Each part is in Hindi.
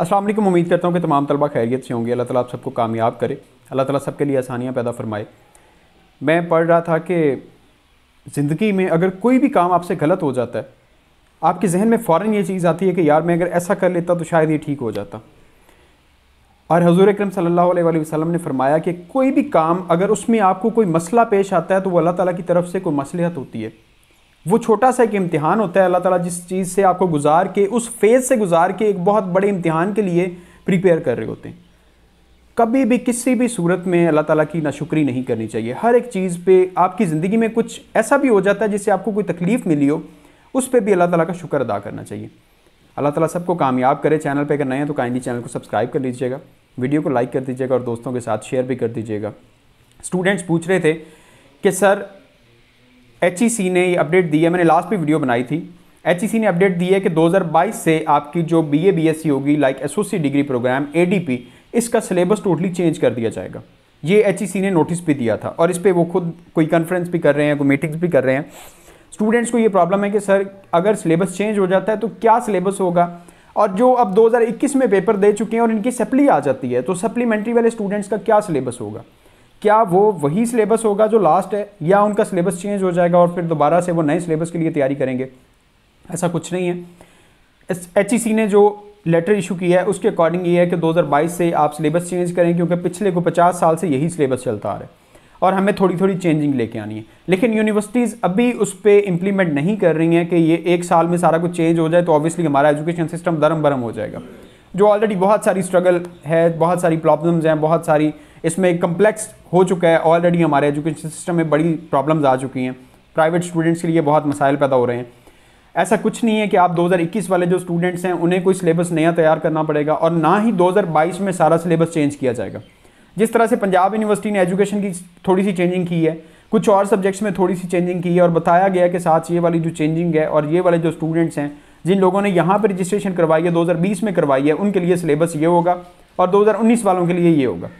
अस्सलाम उम्मीद करता हूँ कि तमाम तलबा खैरियत से होंगे अल्लाह ताला आप सबको कामयाब करे अल्लाह ताला सबके लिए आसानियाँ पैदा फरमाए मैं पढ़ रहा था कि ज़िंदगी में अगर कोई भी काम आपसे गलत हो जाता है आपके जहन में फ़ौर ये चीज़ आती है कि यार मैं अगर ऐसा कर लेता तो शायद ये ठीक हो जाता और हजूर अक्रम सल्लल्लाहु अलैहि वसल्लम ने फरमाया कि कोई भी काम अगर उसमें आपको कोई मसला पेश आता है तो वो अल्लाह ताला की तरफ से कोई मसलहत होती है वो छोटा सा एक इम्तिहान होता है अल्लाह ताला जिस चीज़ से आपको गुजार के उस फेज़ से गुजार के एक बहुत बड़े इम्तिहान के लिए प्रिपेयर कर रहे होते हैं कभी भी किसी भी सूरत में अल्लाह ताला की नाशुक्री नहीं करनी चाहिए हर एक चीज़ पे आपकी ज़िंदगी में कुछ ऐसा भी हो जाता है जिससे आपको कोई तकलीफ़ मिली हो उस पर भी अल्लाह ताला का शुक्र अदा करना चाहिए अल्लाह ताला सबको कामयाब करे चैनल पर अगर नए हैं तो काइंडली चैनल को सब्सक्राइब कर लीजिएगा वीडियो को लाइक कर दीजिएगा और दोस्तों के साथ शेयर भी कर दीजिएगा स्टूडेंट्स पूछ रहे थे कि सर एच e ने ये अपडेट दी है मैंने लास्ट भी वीडियो बनाई थी एच e ने अपडेट दी है कि 2022 से आपकी जो B A B S C होगी लाइक एसोसिएट डिग्री प्रोग्राम ए इसका सिलेबस टोटली चेंज कर दिया जाएगा ये एच e ने नोटिस भी दिया था और इस पर वो खुद कोई कॉन्फ्रेंस भी कर रहे हैं कोई मीटिंग्स भी कर रहे हैं स्टूडेंट्स को ये प्रॉब्लम है कि सर अगर सिलेबस चेंज हो जाता है तो क्या सिलेबस होगा और जो अब 2021 में पेपर दे चुके हैं और इनकी सप्ली आ जाती है तो सप्लीमेंट्री वाले स्टूडेंट्स का क्या सिलेबस होगा क्या वो वही सिलेबस होगा जो लास्ट है या उनका सिलेबस चेंज हो जाएगा और फिर दोबारा से वो नए सिलेबस के लिए तैयारी करेंगे ऐसा कुछ नहीं है एच ई सी ने जो लेटर इशू किया है उसके अकॉर्डिंग ये है कि 2022 से आप सिलेबस चेंज करें क्योंकि पिछले को 50 साल से यही सिलेबस चलता आ रहा है और हमें थोड़ी थोड़ी चेंजिंग लेके आनी है लेकिन यूनिवर्सिटीज़ अभी उस पर इम्प्लीमेंट नहीं कर रही हैं कि ये एक साल में सारा कुछ चेंज हो जाए तो ऑब्वियसली हमारा एजुकेशन सिस्टम दरम बरम हो जाएगा जो ऑलरेडी बहुत सारी स्ट्रगल है बहुत सारी प्रॉब्लम्स हैं बहुत सारी इसमें कम्प्लेक्स हो चुका है ऑलरेडी हमारे एजुकेशन सिस्टम में बड़ी प्रॉब्लम्स आ चुकी हैं प्राइवेट स्टूडेंट्स के लिए बहुत मसाइल पैदा हो रहे हैं ऐसा कुछ नहीं है कि आप 2021 वाले जो स्टूडेंट्स हैं उन्हें कोई सिलेबस नया तैयार करना पड़ेगा और ना ही 2022 में सारा सिलेबस चेंज किया जाएगा जिस तरह से पंजाब यूनिवर्सिटी ने एजुकेशन की थोड़ी सी चेंजिंग की है कुछ और सब्जेक्ट्स में थोड़ी सी चेंजिंग की है और बताया गया कि साथ ये वाली जो चेंजिंग है और ये वाले जो स्टूडेंट्स हैं जिन लोगों ने यहाँ पर रजिस्ट्रेशन करवाई है दो में करवाई है उनके लिए सिलेबस ये होगा और दो वालों के लिए ये होगा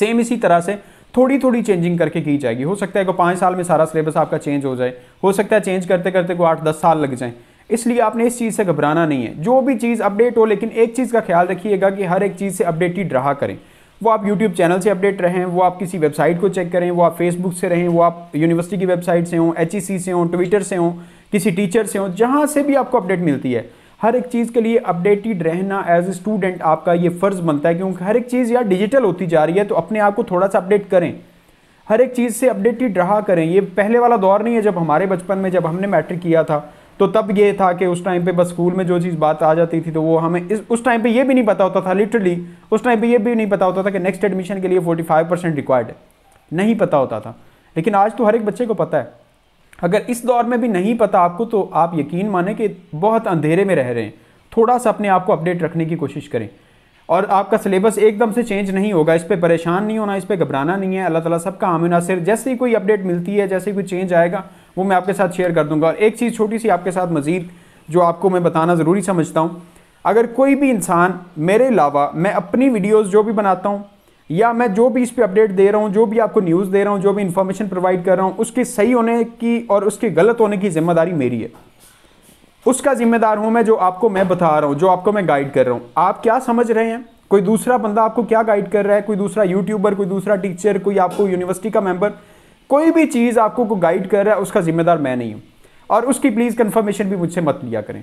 सेम इसी तरह से थोड़ी थोड़ी चेंजिंग करके की जाएगी हो सकता है कि पाँच साल में सारा सिलेबस आपका चेंज हो जाए हो सकता है चेंज करते करते को आठ दस साल लग जाए इसलिए आपने इस चीज़ से घबराना नहीं है जो भी चीज़ अपडेट हो लेकिन एक चीज़ का ख्याल रखिएगा कि हर एक चीज़ से अपडेटेड रहा करें वो आप यूट्यूब चैनल से अपडेट रहें वो आप किसी वेबसाइट को चेक करें वो आप फेसबुक से रहें वो आप यूनिवर्सिटी की वेबसाइट से हों एच से हों ट्विटर से हों किसी टीचर से हों जहाँ से भी आपको अपडेट मिलती है हर एक चीज़ के लिए अपडेटेड रहना एज ए स्टूडेंट आपका ये फ़र्ज़ बनता है क्योंकि हर एक चीज़ यार डिजिटल होती जा रही है तो अपने आप को थोड़ा सा अपडेट करें हर एक चीज़ से अपडेटेड रहा करें ये पहले वाला दौर नहीं है जब हमारे बचपन में जब हमने मैट्रिक किया था तो तब ये था कि उस टाइम पे बस स्कूल में जो चीज़ बात आ जाती थी तो वो हमें इस उस टाइम पे ये भी नहीं पता होता था लिटरली उस टाइम पे ये भी नहीं पता होता था कि नेक्स्ट एडमिशन के लिए 45 परसेंट रिक्वायर्ड है नहीं पता होता था लेकिन आज तो हर एक बच्चे को पता है अगर इस दौर में भी नहीं पता आपको तो आप यकीन माने कि बहुत अंधेरे में रह रहे हैं थोड़ा सा अपने आप को अपडेट रखने की कोशिश करें और आपका सिलेबस एकदम से चेंज नहीं होगा इस पर परेशान नहीं होना इस पर घबराना नहीं है अल्लाह ताला सबका आमिन नासिर जैसे ही कोई अपडेट मिलती है जैसे ही कोई चेंज आएगा वो मैं आपके साथ शेयर कर दूंगा और एक चीज़ छोटी सी आपके साथ मज़ीद जो आपको मैं बताना ज़रूरी समझता हूँ अगर कोई भी इंसान मेरे अलावा मैं अपनी वीडियोज़ जो भी बनाता हूँ या मैं जो भी इस पर अपडेट दे रहा हूँ जो भी आपको न्यूज़ दे रहा हूँ जो भी इन्फॉर्मेशन प्रोवाइड कर रहा हूँ उसके सही होने की और उसके गलत होने की जिम्मेदारी मेरी है उसका जिम्मेदार हूँ मैं जो आपको मैं बता रहा हूँ जो आपको मैं गाइड कर रहा हूँ आप क्या समझ रहे हैं कोई दूसरा बंदा आपको क्या गाइड कर रहा है कोई दूसरा यूट्यूबर कोई दूसरा टीचर कोई आपको यूनिवर्सिटी का मेंबर कोई भी चीज़ आपको को गाइड कर रहा है उसका जिम्मेदार मैं नहीं हूँ और उसकी प्लीज़ कन्फर्मेशन भी मुझसे मत लिया करें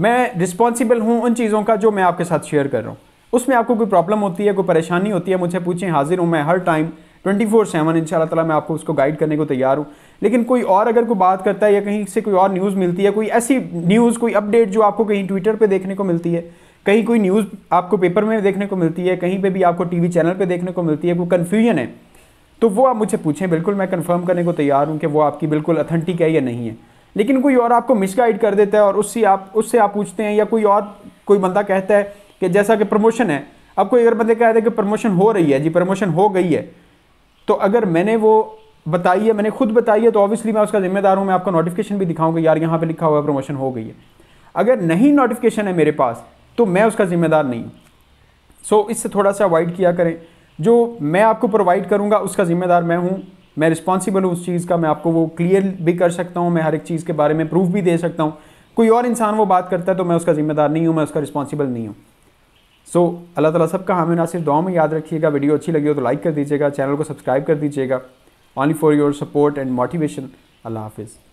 मैं रिस्पॉन्सिबल हूँ उन चीज़ों का जो मैं आपके साथ शेयर कर रहा हूँ उसमें आपको कोई प्रॉब्लम होती है कोई परेशानी होती है मुझे पूछें हाजिर हूँ मैं हर टाइम ट्वेंटी फोर सेवन इन शाला मैं आपको उसको गाइड करने को तैयार हूँ लेकिन कोई और अगर कोई बात करता है या कहीं से कोई और न्यूज़ मिलती है कोई ऐसी न्यूज़ कोई अपडेट जो आपको कहीं ट्विटर पर देखने को मिलती है कहीं कोई न्यूज़ आपको पेपर में देखने को मिलती है कहीं पर भी आपको टी चैनल पर देखने को मिलती है कोई कन्फ्यूजन है तो वो आप मुझे पूछें बिल्कुल मैं कन्फर्म करने को तैयार हूँ कि वो आपकी बिल्कुल अथेंटिक है या नहीं है लेकिन कोई और आपको मिसगाइड कर देता है और उससे आप उससे आप पूछते हैं या कोई और कोई बंदा कहता है कि जैसा कि प्रमोशन है अब कोई अगर बंदे कह दे कि प्रमोशन हो रही है जी प्रमोशन हो गई है तो अगर मैंने वो बताई है मैंने खुद बताई है तो ऑब्वियसली मैं उसका जिम्मेदार हूँ मैं आपको नोटिफिकेशन भी दिखाऊंगा यार यहाँ पे लिखा हुआ है प्रमोशन हो गई है अगर नहीं नोटिफिकेशन है मेरे पास तो मैं उसका जिम्मेदार नहीं हूँ सो so, इससे थोड़ा सा अवॉइड किया करें जो मैं आपको प्रोवाइड करूँगा उसका जिम्मेदार मैं हूँ मैं रिस्पॉन्सिबल हूँ उस चीज़ का मैं आपको वो क्लियर भी कर सकता हूँ मैं हर एक चीज़ के बारे में प्रूफ भी दे सकता हूँ कोई और इंसान वो बात करता है तो मैं उसका जिम्मेदार नहीं हूँ मैं उसका रिस्पॉन्सिबल नहीं हूँ सो so, अल्लाह ताला सबका हमें ना सिर्फ दुआ में याद रखिएगा वीडियो अच्छी लगी हो तो लाइक कर दीजिएगा चैनल को सब्सक्राइब कर दीजिएगा only for your support and motivation अल्लाह हाफिज़